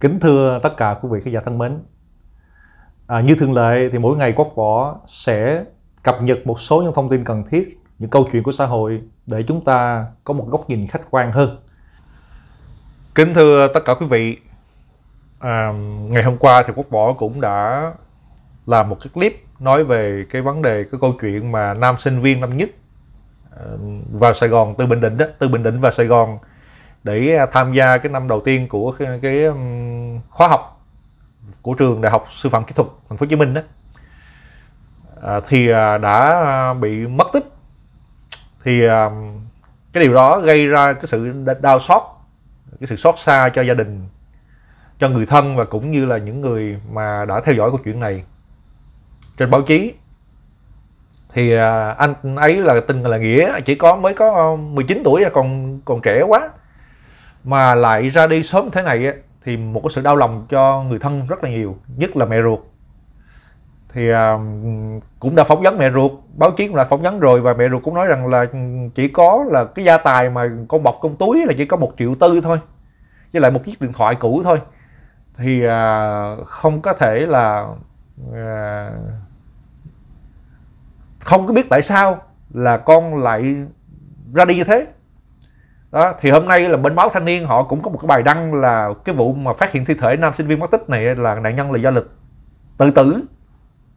Kính thưa tất cả quý vị khán giả thân mến, à, như thường lệ thì mỗi ngày Quốc Võ sẽ cập nhật một số những thông tin cần thiết, những câu chuyện của xã hội để chúng ta có một góc nhìn khách quan hơn. Kính thưa tất cả quý vị, à, ngày hôm qua thì Quốc Võ cũng đã làm một cái clip nói về cái vấn đề cái câu chuyện mà nam sinh viên năm nhất à, vào Sài Gòn từ Bình Định đó, từ Bình Định vào Sài Gòn để à, tham gia cái năm đầu tiên của cái, khóa học của trường đại học sư phạm kỹ thuật thành phố hồ chí minh đó à, thì à, đã bị mất tích thì cái điều đó gây ra cái sự đau xót cái sự xót xa cho gia đình cho người thân và cũng như là những người mà đã theo dõi câu chuyện này trên báo chí thì anh ấy là tình là nghĩa chỉ có mới có 19 tuổi còn còn trẻ quá mà lại ra đi sớm thế này ấy, thì một cái sự đau lòng cho người thân rất là nhiều nhất là mẹ ruột thì à, cũng đã phỏng vấn mẹ ruột báo chí cũng đã phỏng vấn rồi và mẹ ruột cũng nói rằng là chỉ có là cái gia tài mà con bọc con túi là chỉ có một triệu tư thôi với lại một chiếc điện thoại cũ thôi thì à, không có thể là à, không có biết tại sao là con lại ra đi như thế đó thì hôm nay là bên báo thanh niên họ cũng có một cái bài đăng là cái vụ mà phát hiện thi thể nam sinh viên mất tích này là nạn nhân là do lực tự tử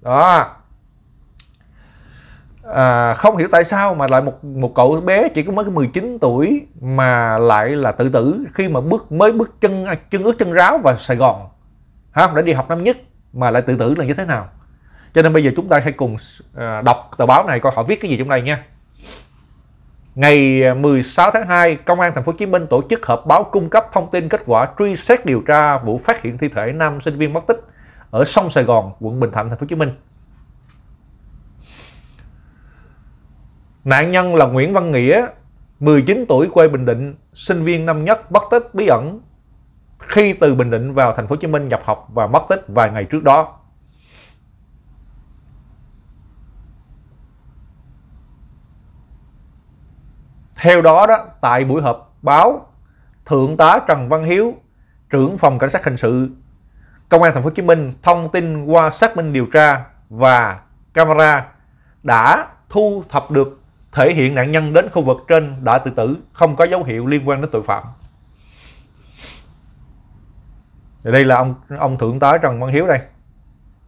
đó à, không hiểu tại sao mà lại một một cậu bé chỉ có mới 19 tuổi mà lại là tự tử khi mà bước mới bước chân à, chân ướt chân ráo vào Sài Gòn ha đã đi học năm nhất mà lại tự tử là như thế nào cho nên bây giờ chúng ta hãy cùng à, đọc tờ báo này coi họ viết cái gì trong đây nha Ngày 16 à, tháng 2, Công an Thành phố Hồ Chí Minh tổ chức họp báo cung cấp thông tin kết quả truy xét điều tra vụ phát hiện thi thể nam sinh viên mất tích ở sông Sài Gòn, quận Bình Thạnh, Thành phố Hồ Chí Minh. Nạn nhân là Nguyễn Văn Nghĩa, 19 tuổi quê Bình Định, sinh viên năm nhất mất tích bí ẩn khi từ Bình Định vào Thành phố Hồ Chí Minh nhập học và mất tích vài ngày trước đó. Theo đó đó, tại buổi họp báo, Thượng tá Trần Văn Hiếu, trưởng phòng cảnh sát hình sự Công an thành phố Hồ Chí Minh thông tin qua xác minh điều tra và camera đã thu thập được thể hiện nạn nhân đến khu vực trên đã tự tử không có dấu hiệu liên quan đến tội phạm. Đây là ông ông thượng tá Trần Văn Hiếu đây,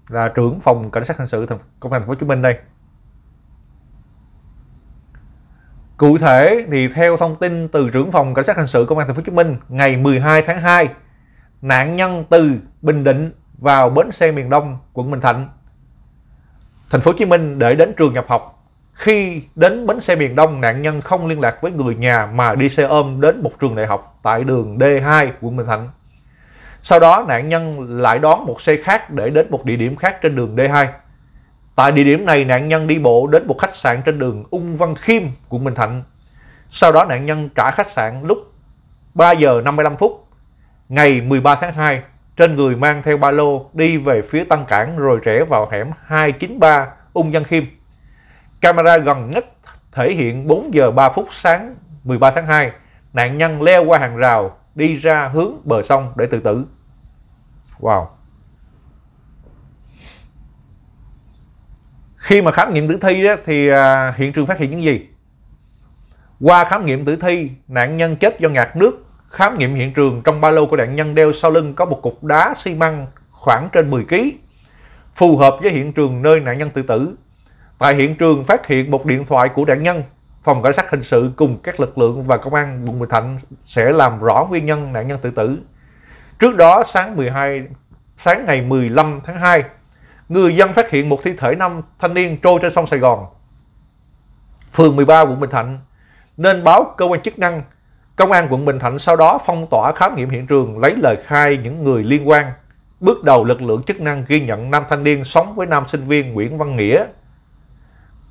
là trưởng phòng cảnh sát hình sự công an thành phố Hồ Chí Minh đây. Cụ thể thì theo thông tin từ trưởng phòng cảnh sát hình sự công an thành phố Hồ Chí Minh ngày 12 tháng 2, nạn nhân từ Bình Định vào bến xe miền Đông, quận Bình Thạnh, thành phố Hồ Chí Minh để đến trường nhập học. Khi đến bến xe miền Đông, nạn nhân không liên lạc với người nhà mà đi xe ôm đến một trường đại học tại đường D2, quận Bình Thạnh. Sau đó nạn nhân lại đón một xe khác để đến một địa điểm khác trên đường D2. Tại địa điểm này, nạn nhân đi bộ đến một khách sạn trên đường Ung Văn Khiêm, quận Bình Thạnh. Sau đó nạn nhân trả khách sạn lúc 3 giờ 55 phút ngày 13 tháng 2 trên người mang theo ba lô đi về phía Tân Cảng rồi rẽ vào hẻm 293 Ung Văn Khiêm. Camera gần nhất thể hiện 4 giờ 3 phút sáng 13 tháng 2, nạn nhân leo qua hàng rào đi ra hướng bờ sông để tự tử. Wow. khi mà khám nghiệm tử thi đó, thì à, hiện trường phát hiện những gì qua khám nghiệm tử thi nạn nhân chết do ngạt nước khám nghiệm hiện trường trong ba lô của nạn nhân đeo sau lưng có một cục đá xi măng khoảng trên 10 kg phù hợp với hiện trường nơi nạn nhân tự tử tại hiện trường phát hiện một điện thoại của nạn nhân phòng cảnh sát hình sự cùng các lực lượng và công an quận Bình Thạnh sẽ làm rõ nguyên nhân nạn nhân tự tử. Trước đó sáng 12 sáng ngày 15 tháng 2 người dân phát hiện một thi thể năm thanh niên trôi trên sông Sài Gòn, phường 13 quận Bình Thạnh, nên báo cơ quan chức năng. Công an quận Bình Thạnh sau đó phong tỏa khám nghiệm hiện trường lấy lời khai những người liên quan. Bước đầu lực lượng chức năng ghi nhận nam thanh niên sống với nam sinh viên Nguyễn Văn Nghĩa.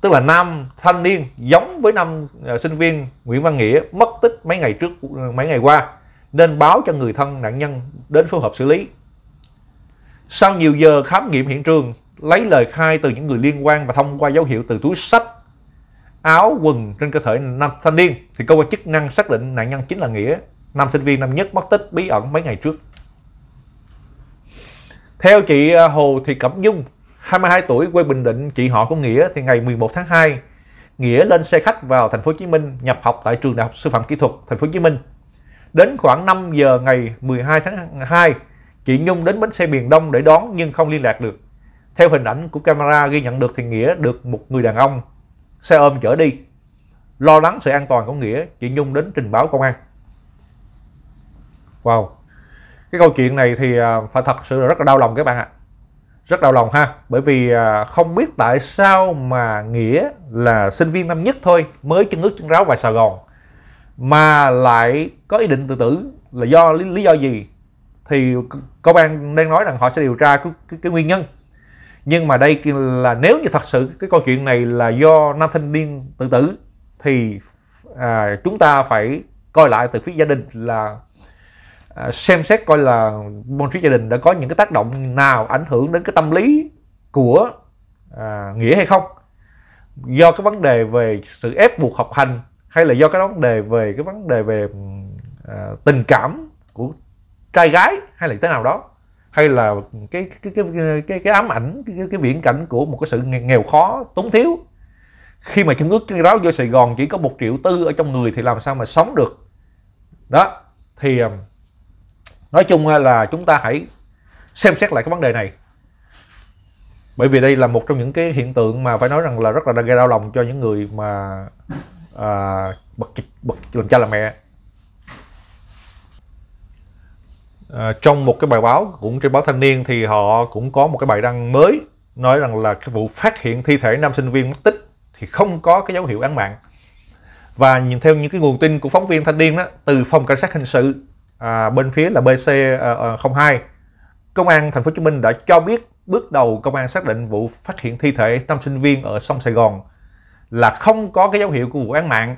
Tức là nam thanh niên giống với nam à, sinh viên Nguyễn Văn Nghĩa mất tích mấy ngày trước mấy ngày qua nên báo cho người thân nạn nhân đến phối hợp xử lý. Sau nhiều giờ khám nghiệm hiện trường, lấy lời khai từ những người liên quan và thông qua dấu hiệu từ túi sách, áo, quần trên cơ thể nam thanh niên thì cơ quan chức năng xác định nạn nhân chính là Nghĩa, nam sinh viên năm nhất mất tích bí ẩn mấy ngày trước. Theo chị à, Hồ Thị Cẩm Nhung, 22 tuổi quê Bình Định, chị họ của Nghĩa thì ngày 11 tháng 2, Nghĩa lên xe khách vào thành phố Hồ Chí Minh nhập học tại trường Đại học Sư phạm Kỹ thuật thành phố Hồ Chí Minh. Đến khoảng 5 giờ ngày 12 tháng 2, Chị Nhung đến bến xe Miền Đông để đón nhưng không liên lạc được. Theo hình ảnh của camera ghi nhận được thì Nghĩa được một người đàn ông xe ôm chở đi. Lo lắng sự an toàn của Nghĩa, chị Nhung đến trình báo công an. Wow. Cái câu chuyện này thì à, phải thật sự là rất là đau lòng các bạn ạ. Rất đau lòng ha, bởi vì à, không biết tại sao mà Nghĩa là sinh viên năm nhất thôi, mới chân ướt chân ráo vào Sài Gòn mà lại có ý định tự tử là do lý, lý do gì thì công an đang nói rằng họ sẽ điều tra cái, cái, cái nguyên nhân nhưng mà đây là nếu như thật sự cái câu chuyện này là do nam thanh niên tự tử thì à, chúng ta phải coi lại từ phía gia đình là à, xem xét coi là bên phía gia đình đã có những cái tác động nào ảnh hưởng đến cái tâm lý của à, nghĩa hay không do cái vấn đề về sự ép buộc học hành hay là do cái vấn đề về cái vấn đề về ừ, à, tình cảm của trai gái hay là thế nào đó hay là cái cái cái cái, cái ám ảnh cái, cái viễn cảnh của một cái sự nghèo khó túng thiếu khi mà chân ước chân ráo vô Sài Gòn chỉ có một triệu tư ở trong người thì làm sao mà sống được đó thì um, nói chung là chúng ta hãy xem xét lại cái vấn đề này bởi vì đây là một trong những cái hiện tượng mà phải nói rằng là rất là gây đau lòng cho những người mà à, bậc bậc làm cha làm mẹ À, trong một cái bài báo cũng trên báo thanh niên thì họ cũng có một cái bài đăng mới nói rằng là cái vụ phát hiện thi thể nam sinh viên mất tích thì không có cái dấu hiệu án mạng và nhìn theo những cái nguồn tin của phóng viên thanh niên đó từ phòng cảnh sát hình sự à, bên phía là BC à, à, 02 công an thành phố Hồ Chí Minh đã cho biết bước đầu công an xác định vụ phát hiện thi thể nam sinh viên ở sông Sài Gòn là không có cái dấu hiệu của vụ án mạng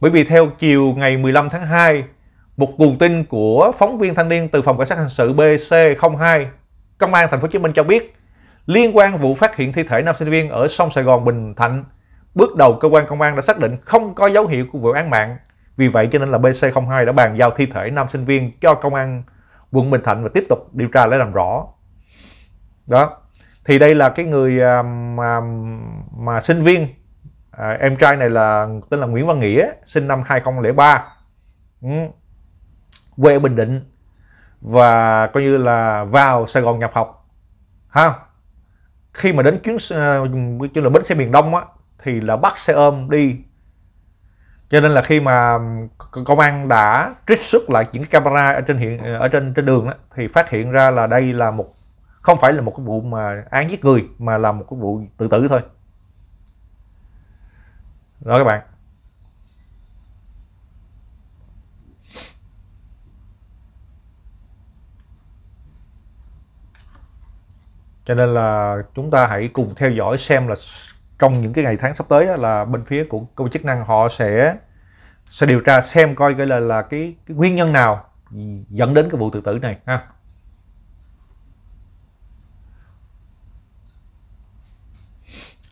bởi vì theo chiều ngày 15 tháng 2 một nguồn tin của phóng viên thanh niên từ phòng cảnh sát hình sự BC02, công an thành phố Hồ Chí Minh cho biết liên quan vụ phát hiện thi thể nam sinh viên ở sông Sài Gòn Bình Thạnh, bước đầu cơ quan công an đã xác định không có dấu hiệu của vụ án mạng. Vì vậy cho nên là BC02 đã bàn giao thi thể nam sinh viên cho công an quận Bình Thạnh và tiếp tục điều tra để làm rõ. Đó. Thì đây là cái người à, mà, mà sinh viên à, em trai này là tên là Nguyễn Văn Nghĩa, sinh năm 2003. Ừ quê ở Bình Định và coi như là vào Sài Gòn nhập học ha khi mà đến chuyến uh, là bến xe miền Đông á thì là bắt xe ôm đi cho nên là khi mà ờ, công an đã trích xuất lại những camera ở trên hiện ờ, ở trên trên đường đó, thì phát hiện ra là đây là một không phải là một cái vụ mà án giết người mà là một cái vụ tự tử thôi đó các bạn cho nên là chúng ta hãy cùng theo dõi xem là trong những cái ngày tháng sắp tới là bên phía của cơ quan chức năng họ sẽ sẽ điều tra xem coi cái là là cái, cái nguyên nhân nào dẫn đến cái vụ tự tử này ha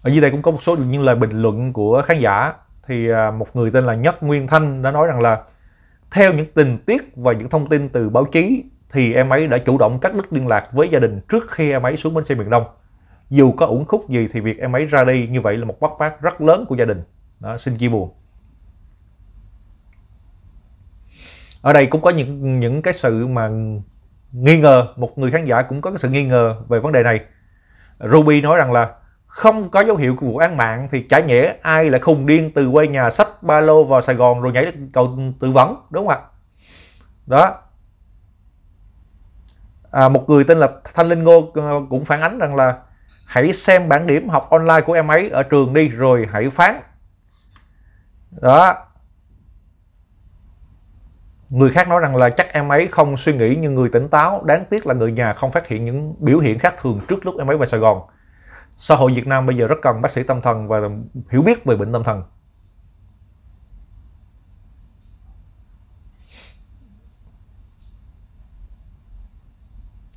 ở dưới đây cũng có một số những lời bình luận của khán giả thì à, một người tên là Nhất Nguyên Thanh đã nói rằng là theo những tình tiết và những thông tin từ báo chí thì em ấy đã chủ động cắt đứt liên lạc với gia đình trước khi em ấy xuống bến xe miền Đông. Dù có uẩn khúc gì thì việc em ấy ra đi như vậy là một bắt phát rất lớn của gia đình. Đó, xin chia buồn. Ở đây cũng có những những cái sự mà nghi ngờ, một người khán giả cũng có cái sự nghi ngờ về vấn đề này. Ruby nói rằng là không có dấu hiệu của vụ án mạng thì chả nhẽ ai lại khùng điên từ quê nhà sách ba lô vào Sài Gòn rồi nhảy cầu tự vẫn đúng không ạ? Đó, à, một người tên là thanh linh ngô ờ, cũng phản ánh rằng là hãy xem bản điểm học online của em ấy ở trường đi rồi hãy phán đó người khác nói rằng là chắc em ấy không suy nghĩ như người tỉnh táo đáng tiếc là người nhà không phát hiện những biểu hiện khác thường trước lúc em ấy về sài gòn xã hội việt nam bây giờ rất cần bác sĩ tâm thần và hiểu biết về bệnh tâm thần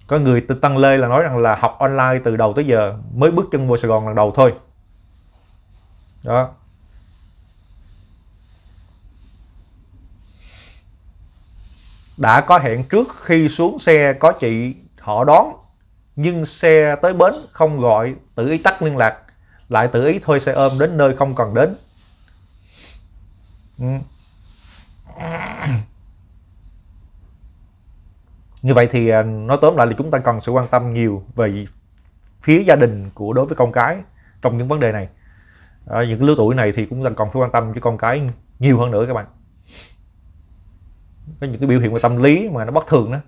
có người tên tăng lê là nói rằng là học online từ đầu tới giờ mới bước chân vào sài gòn lần đầu thôi đó đã có hẹn trước khi xuống xe có chị họ đón nhưng xe tới bến không gọi tự ý tắt liên lạc lại tự ý thôi xe ôm đến nơi không cần đến ừ như vậy thì à, nói tóm lại là chúng ta cần sự quan tâm nhiều về phía gia đình của đối với con cái trong những vấn đề này ở những lứa tuổi này thì cũng cần phải quan tâm cho con cái nhiều hơn nữa các bạn có những cái biểu hiện về tâm lý mà nó bất thường đó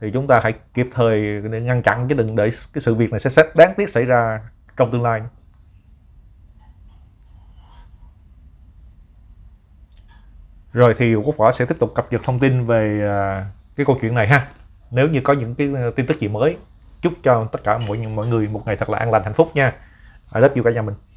thì chúng ta hãy kịp thời ngăn chặn chứ đừng để cái sự việc này sẽ, sẽ đáng tiếc xảy ra trong tương lai rồi thì quốc võ sẽ tiếp tục cập nhật thông tin về à, cái câu chuyện này ha nếu như có những cái ờ, tin tức gì mới chúc cho tất cả mọi mọi người một ngày thật là an lành hạnh phúc nha ở lớp yêu cả nhà mình